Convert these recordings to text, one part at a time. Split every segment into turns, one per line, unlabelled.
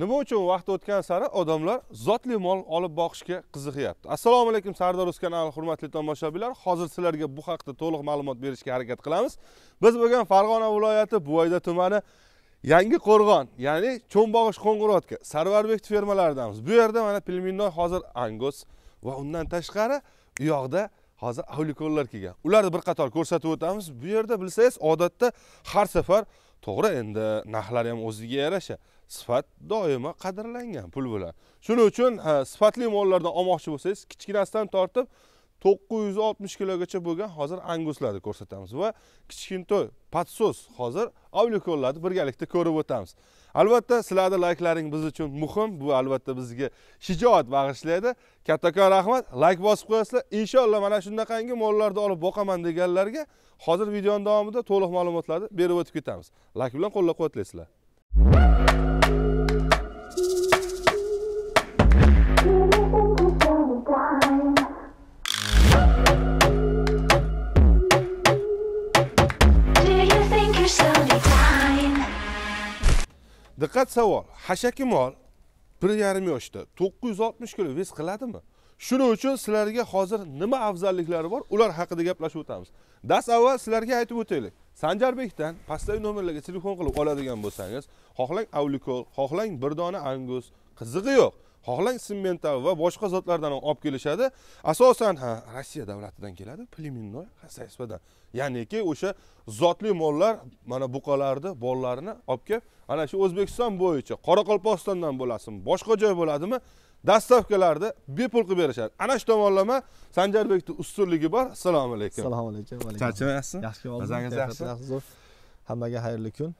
nima uchun vaqt o'tgan sari odamlar zotli mol olib boqishga qiziqyapti assalomu alaykum sardor uz kanali hurmatli tomoshabinlar hozir sizlarga bu haqda to'liq ma'lumot berishga harakat qilamiz biz bo'lgan farg'ona viloyati buvayda tumani yangi qo'rg'on ya'ni cho'mbog'ish qo'ng'irotka sarvarbek fermalaridamiz bu yerda mana pelminnoy hozir angus va undan tashqari u yoqda hozir avlikollar kelgan ularni bir qator ko'rsatib o'tamiz bu yerda bilsangiz odatda har safar to'g'ri endi narxlari ham o'ziga yarasha sifat doimo qadrlangan pul bilan shuning uchun sifatli mollardan olmoqchi bo'lsangiz kichkinasidan tortib to'qqiz yuz oltmish kilogacha bo'lgan hozir anguslarni ko'rsatamiz va kichkintoy podsos hozir avlikollarni birgalikda ko'rib o'tamiz albatta sizlarni layklaring biz uchun muhim bu albatta bizga shijoat bag'ishlaydi kattakon rahmat layk bosib qo'yasizlar inshaalloh mana shunaqangi mollarni olib boqaman deganlarga hozir videoni davomida to'liq ma'lumotlarni berib o'tib ketamiz layk bilan qo'llab quvvatlaysizlar diqqat savol hashaki mol bir yarim yoshda to'qqiz yuz oltmish kilo vez qiladimi shuning uchun sizlarga hozir nima afzalliklari bor ular haqida gaplashib o'tamiz dastavval sizlarga aytib o'taylik sanjarbekdan pastdagi nomerlarga telefon qilib oladigan bo'lsangiz xohlang avlikol xohlang bir dona angus qizig'i yo'q xohlang sementa va boshqa zotlardan ham olib kelishadi asosan ha rossiya davlatidan keladi племенной хозяйстводан ya'niki o'sha zotli mollar mana buqalarni bolalarini olib kelib ana shu o'zbekiston bo'yicha qoraqalpog'istondan bo'lasin boshqa joy bo'ladimi dastavkalarni bepul qilib berishadi ana shu tomonlama sanjarbekni ustunligi bor assalomu alaykum assalomu alaykum charchamayapsizmi
yaxshi oldim yaxshi hammaga xayrli kun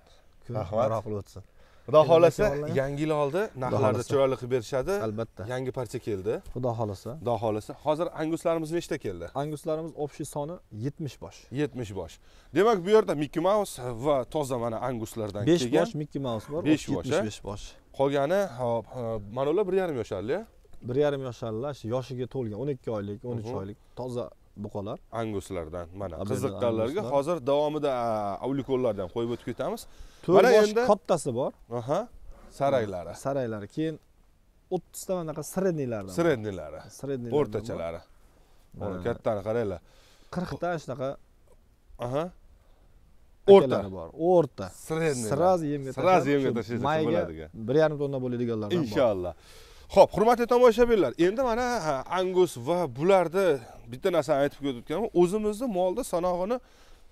kun rahmat o'tsin xudo xohlasa yangi yil oldi narxlarda chiroyli
qilib berishadi albatta yangi parcha keldi xudo xohlasa xudo xohlasa hozir anguslarimiz nechta keldi anguslarimiz общий soni yetmish bosh yetmish bosh demak bu yerda mikki maus va toza mana anguslardan kelgan besh bosh
mikki maus bor besh bosh besh bosh qolgani hop mana ular bir yarim 1,5 bir yarim yosharlar yoshiga to'lgan o'n ikki oylik o'n uch oylik toza buqalar
anguslardan mana qiziqqanlarga hozir davomida avlikollardan qo'yib o'tib ketamiz to'rt bosh
kattasi bor aha saraylari saraylari keyin o'ttizta manaqa средныйлari средныйлari средныйлari o'rtachalari mana kattani qaranglar qirqta shunaqa aha o'rta bor o'rta средный сразу yemga сразу yemga tashlasak bo'ladigan bir yarim tonna bo'ladiganlardan inshaalloh ho'p hurmatli tomoshabinlar endi mana
angus va bularni bitta narsani aytib o'tganman o'zimizni molni sanog'ini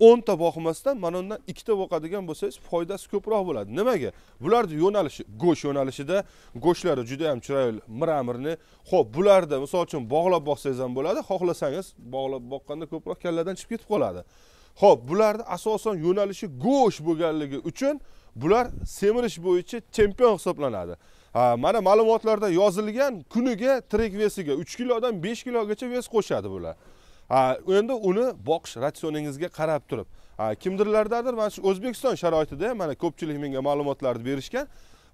o'nta boqmasdan mana undan ikkita boqadigan bo'lsangiz foydasi ko'proq bo'ladi nimaga bularni yo'nalishi go'sht yo'nalishida go'shtlari juda ham chiroyli miramirni ho'p bularni misol uchun bog'lab boqsangiz ham bo'ladi xohlasangiz bog'lab boqqanda ko'proq kalladan chiqib ketib qoladi ho'p bularni asosan yo'nalishi go'sht bo'lganligi uchun bular semirish bo'yicha chempion hisoblanadi mana ma'lumotlarda yozilgan kuniga tirik vesiga uch kilodan besh kilogacha vес qo'shadi bular endi uni boqish ratsioningizga qarab turib kimdirlardadir mana shu o'zbekiston sharoitida mana ko'pchilik menga ma'lumotlarni berishgan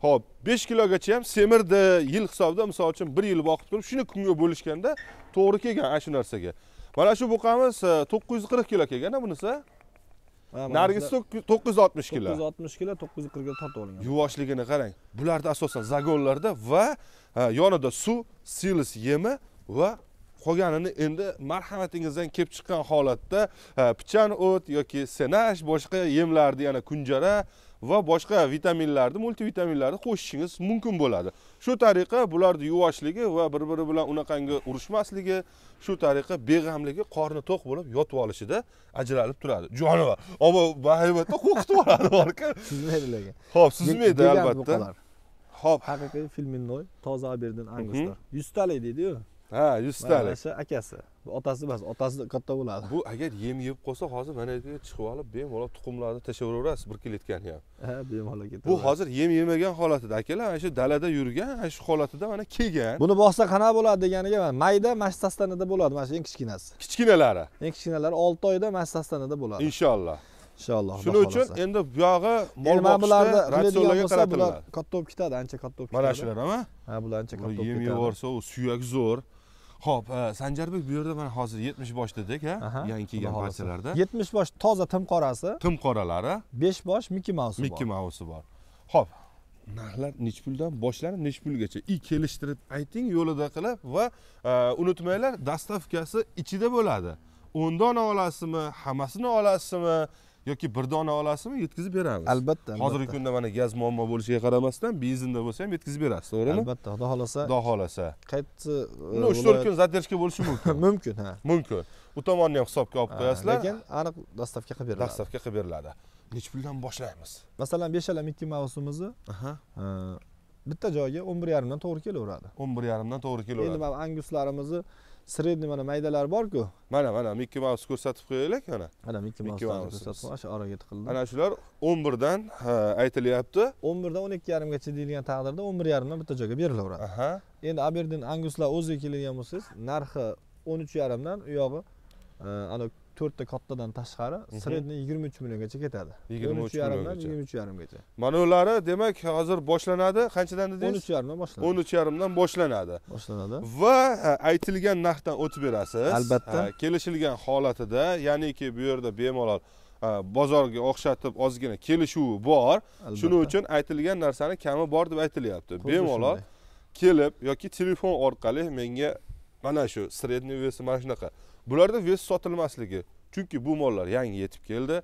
ho'p besh kilogacha ham semirdi yil hisobida misol uchun bir yil boqib turib shuni kunga bo'lishganda to'g'ri kelgan ana shu narsaga mana shu buqamiz e, to'qqiz yuz qirq kilo bunisi Nargis to'qqiz yuz oltmish kilo to'qqiz yuz
oltmish kilo to'qqiz yuz qirqga tortib olingan yuvoshligini
qarang bularda asosan zagonlarda va yonida suv silis yemi va qolganini endi marhamatingizdan kelib chiqqan holatda e, pichan o't yoki senaj boshqa yemlarni yana kunjara va boshqa vitaminlarni multivitaminlarni qo'shishingiz mumkin bo'ladi shu tariqa bularni yuvoshligi va bir biri bilan unaqangi urushmasligi shu tariqa beg'amligi qorni to'q bo'lib yotib olishida ajralib turadi jonivor
obo bahaybatda qo'rqitib yuboradi borku suzmaydi lekin ho'p suzmaydi albatta ho'p haqiqiy filminnoy toza berdin mhm. anguslar yuztalik deydiyu ha yuztalik shu akasi otasi emas otasi katta bo'ladi bu
agar yem yeb qolsa hozir mana yerga chiqib olib bemalol tuxumlarni tashlayveraverasiz bir klitkani ham
ha bemalol ketadi bu hozir yem
yemagan holatida akalar ana shu dalada yurgan ana shu holatida mana kelgan buni
bossa qanaqa bo'ladi deganiga mana mayda shu sostanada bo'ladi mana shu eng kichkinasi kichkinalari eng kichkinalari olti oyda shu sostanada bo'ladi
inshaalloh inshaalloh shuning uchun
endi buyog'i mol bularni ratsionlarga qaratiladi katta bo'lib ketadi ancha katta bo'lib ketadi mana shular
ha bular ancha katta bo'lib ketadi yem yuborsa u suyagi zo'r ho'p e, sanjarbek bu yerda mana hozir yetmish bosh dedik ha yangi kelgan parchalarda yetmish
bosh toza tim qorasi tim qoralari besh bosh mikki mausi mikki mausi bor ho'p
narxlar nechi puldan boshlanib nechi pulgacha и kelishtirib ayting yo'lida qilib va e, unutmanglar dastavkasi ichida bo'ladi dona olasizmi hammasini olasizmi yoki bir dona olasizmi yetkazib beramiz albatta hozirgi kunda mana gaz muammo bo'lishiga qaramasdan benzinda bo'lsa ham yetkazib berasiz to'g'rimi albatta xudo xohlasa xudo xohlasa
qaysi e, uch to'rt kun
задержка bo'lishi mumkin mumkin ha mumkin u tomonni ham hisobga olib qo'yasizlar lekin
aniq dastavka qilib beriladi dastavka qilib beriladi nechi puldan boshlaymiz masalan beshala ikki mavsumimizni e, bitta joyga o'n bir yarimdan to'g'ri kelaveradi o'n bir yarimdan to'g'ri kelaveradi endi mana anguslarimizni средний mana maydalari borku
mana mana mikki maus ko'rsatib qo'yaylik mana mana mikki
mausni ko'rsatib ana shu oraga tiqildi ana shular o'n birdan aytilyapti o'n birdan o'n ikki yarimgacha deyilgan taqdirda o'n bir yarimdan bitta joyga berilaveradi aha endi aberdin anguslar o'ziga keladigan bo'lsangiz narxi o'n uch yarimdan u yog'i e, ana to'rtta kattadan tashqari средний mhm. yigirma uch milliongacha ketadi yigirma uch yarimdan yigirma uch yarimgacha
mana ulari demak hozir boshlanadi qanchadan dedingiz o'n uch yarimdan boshlanadi o'n uch yarimdan boshlanadi boshlanadi va aytilgan narxdan o'tib berasiz albatta kelishilgan holatida ya'niki bu yerda bemalol bozorga o'xshatib ozgina kelishuvi bor shuning uchun aytilgan narsani kami bor deb aytilyapti bemalol kelib yoki telefon orqali menga mana shu средний vesi mana shunaqa bularda vez sotilmasligi chunki bu mollar yangi yetib keldi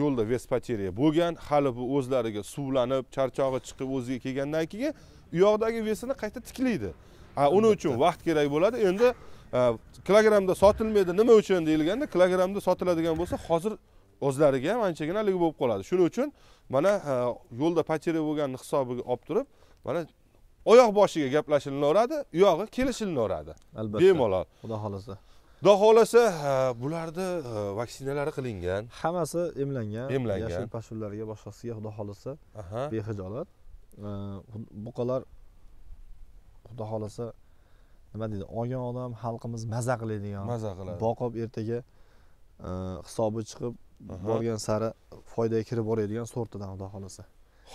yo'lda vest poteriya bo'lgan hali bu o'zlariga suvlanib charchog'i chiqib o'ziga kelgandan keyin u yoqdagi vestini qayta tiklaydi uni uchun vaqt kerak bo'ladi endi kilogrammda sotilmaydi nima uchun deyilganda kilogrammda sotiladigan bo'lsa hozir o'zlariga ham anchagina haligi bo'lib qoladi shuning uchun mana yo'lda потеря bo'lganini hisobiga olib turib mana oyoq boshiga gaplashilaveradi u yog'i kelishilaveradi albatta
bemalol xudo xohlasa xudo xohlasa bularni vaksinalari qilingan hammasi emlangan emlangan yashil pashullarga boshqasiga xudo xohlasa behijolat buqalar xudo xohlasa nima deydi olgan odam xalqimiz maza qiladigan maza qiladi boqib ertaga hisobi chiqib borgan sari foydaga kirib boradigan sortidan xudo xohlasa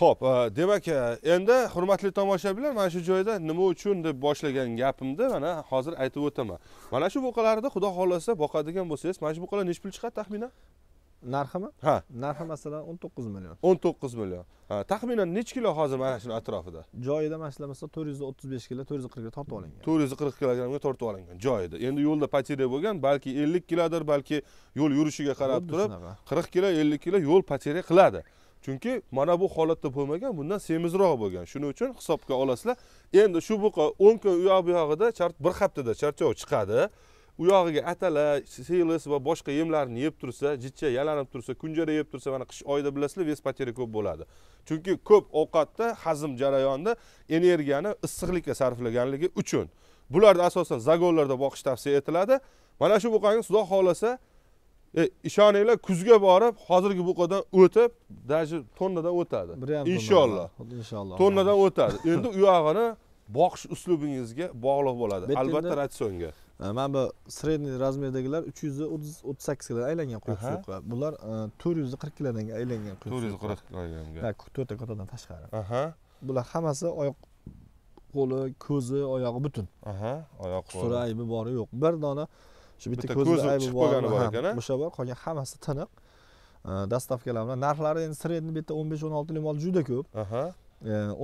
Xo'p, e, demak, e, endi hurmatli tomoshabinlar, mana shu joyda nima uchun deb boshlagan gapimni mana hozir aytib o'taman. Mana shu buqalarni xudo xolasa boqadigan bo'lsangiz, mana shu buqalar nech pul chiqadi taxminan?
Narximi? Ha. Narxi masalan 19 million. 19 million.
Ha, taxminan nech kilo hozir mana shuni atrofida?
Joyida mana masalan 435 kilo, 440 ga tortib olingan. 440 ga tortib olingan
joyida. Endi yo'lda poteriya bo'lgan, balki 50 kilodir, balki yo'l yurishiga qarab turib 40 kilo, 50 kilo yo'l poteriya qiladi. chunki mana bu holatda bo'lmagan bundan semizroq bo'lgan shuning uchun hisobga olasizlar endi shu buqa o'n kun u yoq bu yog'ida bir haftada charchov chiqadi u yog'iga atala selis va boshqa yemlarni yeb tursa jichcha yalanib tursa kunjara yeb tursa mana qish oyida bilasizlar vес потери ko'p bo'ladi chunki ko'p ovqatda hazm jarayonida energiyani issiqlikka sarflaganligi uchun bularni asosan zagonlarda boqish tavsiya etiladi mana shu buqani xudo xohlasa E, ishoninglar kuzga borib hozirgi buqadan o'tib даже tonnadan o'tadi inshaalloh inshaalloh tonnadan o'tadi endi uyog'ini boqish uslubingizga bog'liq bo'ladi albatta ratsionga
e, mana bu средний размерdagilar uch yuz o'ttiz o'ttiz sakkizgadan aylangan quyuq suyuqqa bular to'rt yuz qirqgalarga aylangan quyuq to'rt yuz qirq kilogramga to'rtta kotadan tashqari bular hammasi oyoq qo'li ko'zi oyog'i butun oyoq qusuri aybi bori yo'q bir dona shu bitta ko'zni aybi bor bor ekan o'sha bor qolgan hammasi tiniq dostavkalar bilan narxlari endi sir bitta bu yerda o'n besh o'n oltilik mol juda ko'p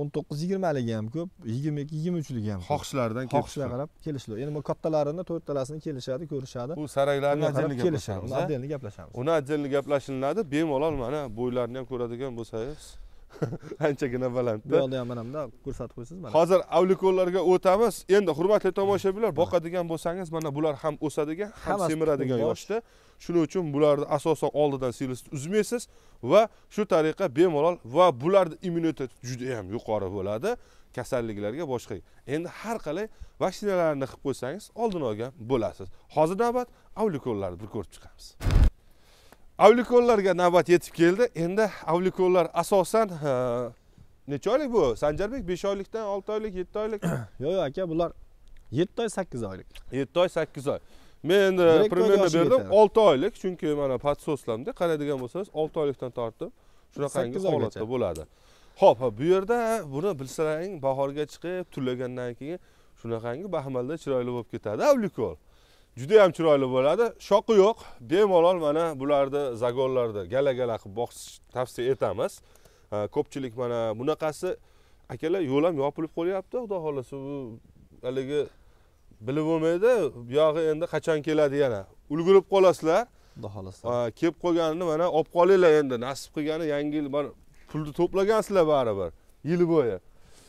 o'n to'qqiz yigirmaligi ham ko'p yigirma ikki yigirma uchligi ham xohishlaridan xohishlariga qarab kelishlar endi bu kattalarini to'rttalasini kelishadi ko'rishadi bu saraklarni отдельно kelishamiz отдельно gaplashamiz
uni отдельно gaplashilinadi bemalol mana bo'ylarini ham ko'radigan bo'lsangiz anchagina balandda bu yoqda
ham bunda ko'rsatib qo'ysiz mana hozir
avlikollarga o'tamiz endi hurmatli tomoshabinlar boqadigan bo'lsangiz mana bular ham o'sadigan ham semiradigan yoshda shuning uchun bularni asosan oldidan siz uzmaysiz va shu tariqa bemalol va bularni immunitet judayam yuqori bo'ladi kasalliklarga boshqa endi har qalay vaksinalarni qilib qo'ysangiz oldini olgan bo'lasiz hozir navbat avlikollarni bir ko'rib chiqamiz avlikollarga navbat yetib keldi endi avlikollar asosan necha oylik bu sanjarbek besh oylikdan olti oylik yetti oylik yo'q yo'q aka bular yetti oy sakkiz oylik yetti oy sakkiz oy men примерно e, berdim olti oylik chunki mana подсосlamda qaraydigan bo'lsangiz olti oylikdan tortib shunaqangi holatda bo'ladi ho'p bu yerda buni bilsalaring bahorga chiqib turlagandan keyin shunaqangi baxmalda chiroyli bo'lib ketadi avlikol juda ham chiroyli bo'ladi shoqi yo'q bemalol mana bularni zagonlarda gala gala qilib boqish tavsiya etamiz ko'pchilik mana bunaqasi akalar yo'l ham yopilib qolyapti xudo xohlasa bu haligi bilib bo'lmaydi bu yog'i endi qachon keladi yana ulgurib qolasizlar xudo xohlasa kelib qolganini mana olib qolinglar endi nasib qilgani yangi yil mana pulni to'plagansizlar baribir yil bo'yi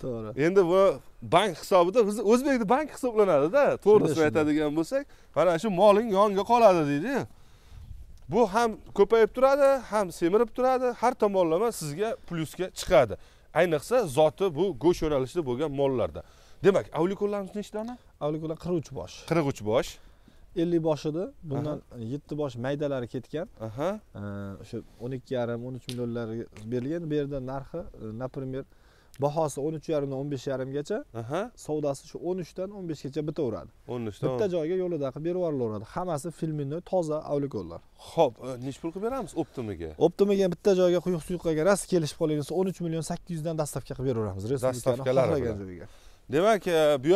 to'g'ri endi bu bank hisobida bizni o'zbekni bank hisoblanadida to'g'risini aytadigan bo'lsak mana shu moling yonga qoladi deydi bu ham ko'payib turadi ham semirib turadi har tomonlama sizga plyusga chiqadi ayniqsa zoti
bu go'sht yo'nalishida bo'lgan mollarda demak avlikollarimiz nechta dona avlikolar qirq uch bosh qirq uch bosh ellik bosh edi bundan yetti bosh maydalari ketgan o'sha o'n ikki yarim o'n uch millionlarga berilgan bu yerda narxi например e, bahosi o'n uch yarimdan o'n besh yarimgacha savdosi shu o'n uchdan o'n beshgacha bitaveradi o'n uchda bitta joyga yo'lida qilib berib yuborilaveradi hammasi filminni toza avlikollar ho'p e, nechi pul qilib beramiz optimiga optimiga bitta joyga quyuq suyuqqaga rost kelishib qolgan bo'lsa o'n uch million sakkiz yuzdan dastavka qilib beraveramiz dastavkalari joyiga
demak e, bu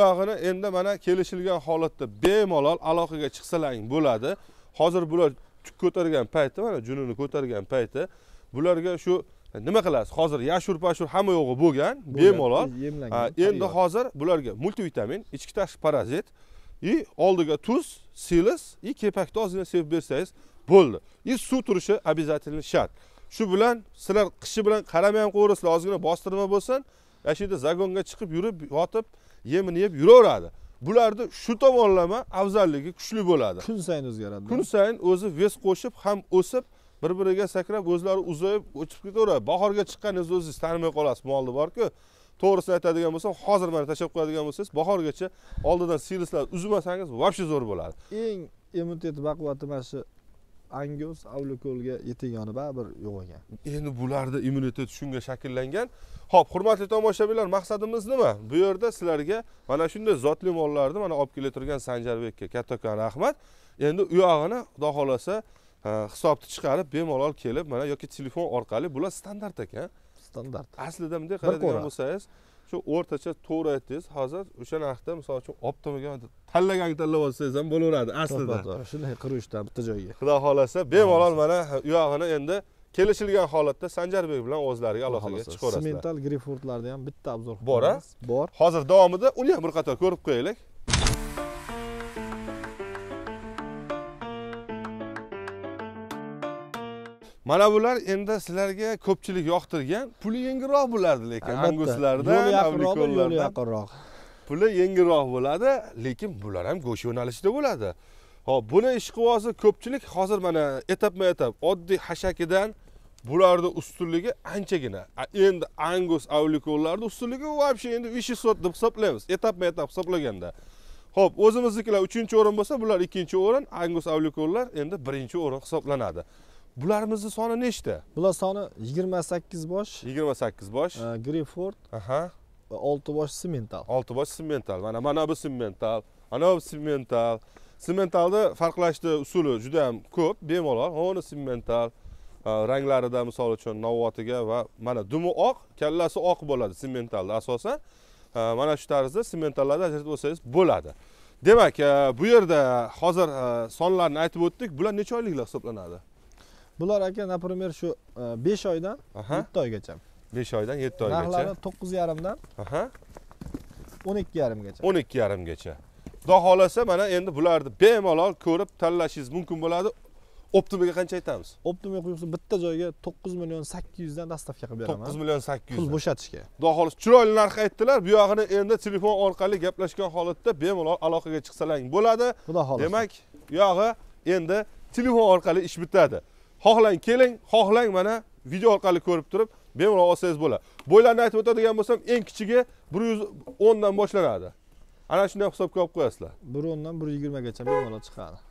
endi mana kelishilgan holatda bemalol aloqaga chiqsalaring bo'ladi hozir bular tuk ko'targan payti mana junini ko'targan payti bularga shu nima qilasiz hozir yashur pashur hamma yo'g'i bo'lgan bemalol endi hozir bularga multivitamin ichki tashqi parazit и oldiga tuz silis и kepakni ozgina sevib bersangiz bo'ldi и suv turishi обязательно shart shu bilan sizlar qishi bilan qaramay ham qo'yaverasizlar ozgina bostirma bo'lsin yashida zagonga chiqib yurib yotib yemini yeb yuraveradi bularni shu tomonlama afzalligi kuchli bo'ladi
kun sayin o'zgaradi
kun sayin o'zi vес qo'shib ham o'sib bir biriga sakrab o'zlari uzayib o'chib ketaveradi bahorga chiqqaningizni o'zingiz tanimay qolasiz molni borku to'g'risini aytadigan bo'lsam hozir mana tashlab qo'yadigan bo'lsangiz bahorgacha oldidan silislar uzmasangiz вообще zo'r bo'ladi
eng immuniteti baquvvati mana shu angus avlikolga yetegani baribir yo'q
ekan endi bularni immunitet shunga shakllangan ho'p hurmatli tomoshabinlar maqsadimiz nima bu yerda sizlarga mana shunday zotli mollarni mana olib turgan sanjarbekka kattakon rahmat endi uyog'ini xudo xohlasa hisobni chiqarib bemalol kelib mana yoki telefon orqali bular standart ekan standart aslida bunday qaraydigan bo'lsangiz shu o'rtacha to'g'ri aytdingiz hozir o'sha narxda misol uchun olib turmagan tanlaganni tanlab olsangiz ham bo'laveradi aslida shunday qirq bitta joyga xudo xohlasa bemalol mana u yog'ini endi kelishilgan holatda sanjarbek bilan o'zlariga aloqaga chiqaverasizlar simental
grifurtlarda ham bitta obzor bor
bor hozir davomida uni ham bir qator ko'rib qo'yaylik mana bular endi sizlarga ko'pchilik yoqtirgan puli yengilroq bo'lardi lekin anguslardan yo'l yaqinroq puli yengilroq bo'ladi lekin bular ham go'sht yo'nalishida bo'ladi hop buni ishqibozi ko'pchilik hozir mana etapma etap oddiy hashakidan bularni ustunligi anchagina endi angus avlikollarni ustunligi вообще endi ishi sot deb hisoblaymiz etapma etap hisoblaganda ho'p o'zimiznikilar uchinchi o'rin bo'lsa bular ikkinchi o'rin angus avlikollar endi birinchi o'rin hisoblanadi bularimizni soni nechta bular soni yigirma sakkiz bosh yigirma sakkiz bosh grifford aha olti bosh simmental olti bosh simmental mana mana bu simmental ana bu simmental simmentalni farqlashni usuli juda ham ko'p bemalol uni simmental ranglarida misol uchun novvotiga va mana dumi oq kallasi oq bo'ladi simmentalda asosan mana shu tarzda simmentallarni ajratib olsangiz bo'ladi demak e, bu yerda hozir e, sonlarni aytib o'tdik bular necha oyliklar hisoblanadi bular aka
например shu e, besh oydan
yetti oygacha besh oydan yetti oygacha narxlari
to'qqiz yarimdan o'n ikki yarimgacha
o'n ikki yarimgacha xudo xohlasa mana endi bularni bemalol ko'rib tanlashingiz mumkin bo'ladi optimaga qancha aytamiz optimaga qo'ysa
bitta joyga to'qqiz million sakkiz yuzdan dastavka qilib beraman to'qqiz million sakkiz yuz pul bo'shatishga
xudo xohlasa chiroyli narx aytdilar bu yog'ini endi telefon orqali gaplashgan holatda bemalol aloqaga chiqsalaring bo'ladi xudo xohlasa demak yog'i endi telefon orqali ish bitadi xohlang keling xohlang mana video orqali ko'rib turib bemalol olsangiz bo'ladi bo'ylarni aytib o'tadigan bo'lsam eng kichigi bir yuz o'ndan boshlanadi ana shunday hisobga olib qo'yasizlar bir o'ndan bir yigirmagacha bemalol chiqadi